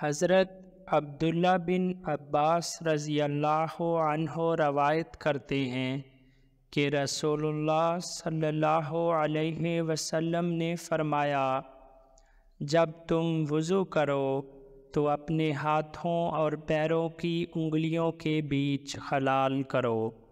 حضرت عبداللہ بن عباس رضی اللہ عنہ روایت کرتے ہیں کہ رسول اللہ صلی اللہ علیہ وسلم نے فرمایا جب تم وضو کرو تو اپنے ہاتھوں اور پیروں کی انگلیوں کے بیچ خلال کرو